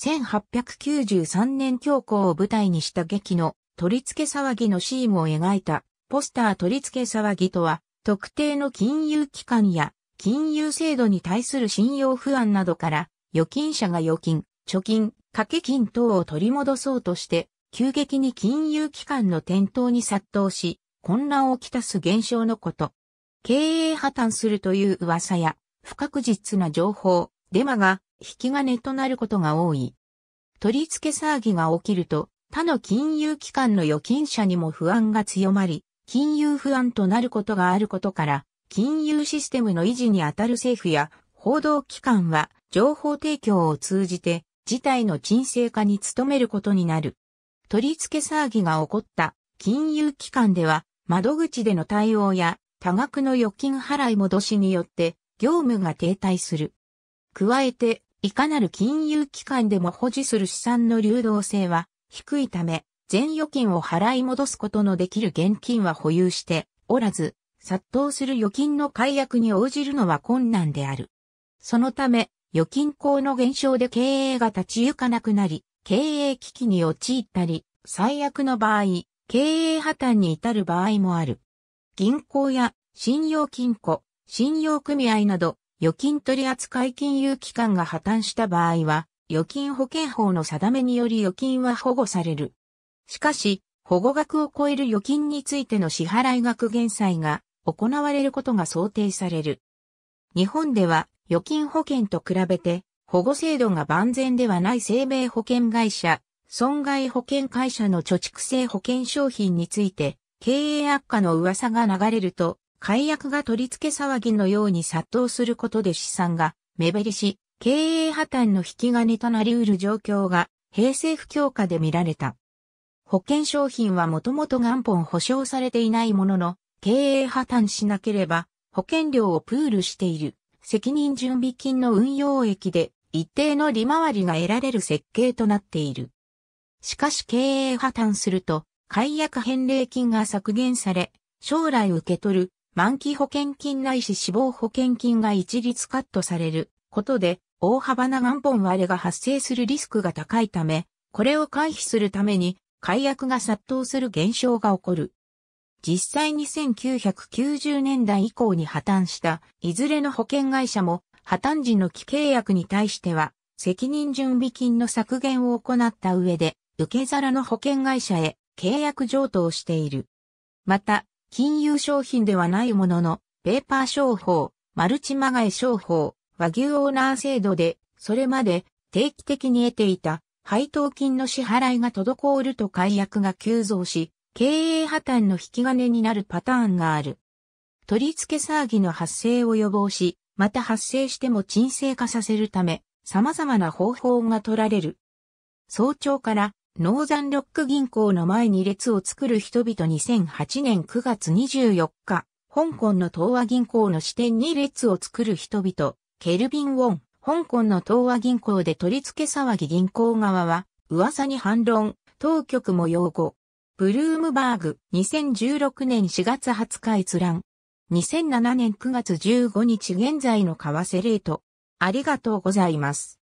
1893年教皇を舞台にした劇の取り付け騒ぎのシーンを描いたポスター取り付け騒ぎとは特定の金融機関や金融制度に対する信用不安などから預金者が預金、貯金、掛け金等を取り戻そうとして急激に金融機関の店頭に殺到し混乱をきたす現象のこと。経営破綻するという噂や不確実な情報、デマが引き金となることが多い。取り付け騒ぎが起きると、他の金融機関の預金者にも不安が強まり、金融不安となることがあることから、金融システムの維持にあたる政府や報道機関は情報提供を通じて事態の沈静化に努めることになる。取り付け騒ぎが起こった金融機関では窓口での対応や多額の預金払い戻しによって業務が停滞する。加えていかなる金融機関でも保持する資産の流動性は低いため、全預金を払い戻すことのできる現金は保有しておらず、殺到する預金の解約に応じるのは困難である。そのため、預金口の減少で経営が立ち行かなくなり、経営危機に陥ったり、最悪の場合、経営破綻に至る場合もある。銀行や信用金庫、信用組合など、預金取扱金融機関が破綻した場合は、預金保険法の定めにより預金は保護される。しかし、保護額を超える預金についての支払額減債が行われることが想定される。日本では預金保険と比べて保護制度が万全ではない生命保険会社、損害保険会社の貯蓄性保険商品について経営悪化の噂が流れると解約が取り付け騒ぎのように殺到することで資産が目減りし、経営破綻の引き金となり得る状況が平成不況下で見られた。保険商品はもともと元本保証されていないものの、経営破綻しなければ保険料をプールしている責任準備金の運用益で一定の利回りが得られる設計となっている。しかし経営破綻すると解約返礼金が削減され、将来受け取る満期保険金ないし死亡保険金が一律カットされることで、大幅な元本割れが発生するリスクが高いため、これを回避するために、解約が殺到する現象が起こる。実際に1990年代以降に破綻したいずれの保険会社も破綻時の既契約に対しては責任準備金の削減を行った上で受け皿の保険会社へ契約譲渡をしている。また金融商品ではないものの、ペーパー商法、マルチまがい商法、和牛オーナー制度で、それまで定期的に得ていた配当金の支払いが滞ると解約が急増し、経営破綻の引き金になるパターンがある。取り付け騒ぎの発生を予防し、また発生しても沈静化させるため、様々な方法が取られる。早朝からノーザンロック銀行の前に列を作る人々2008年9月24日、香港の東和銀行の支店に列を作る人々、ケルビン・ウォン、香港の東和銀行で取り付け騒ぎ銀行側は、噂に反論、当局も擁護。ブルームバーグ、2016年4月20日閲覧。2007年9月15日現在の為替レート。ありがとうございます。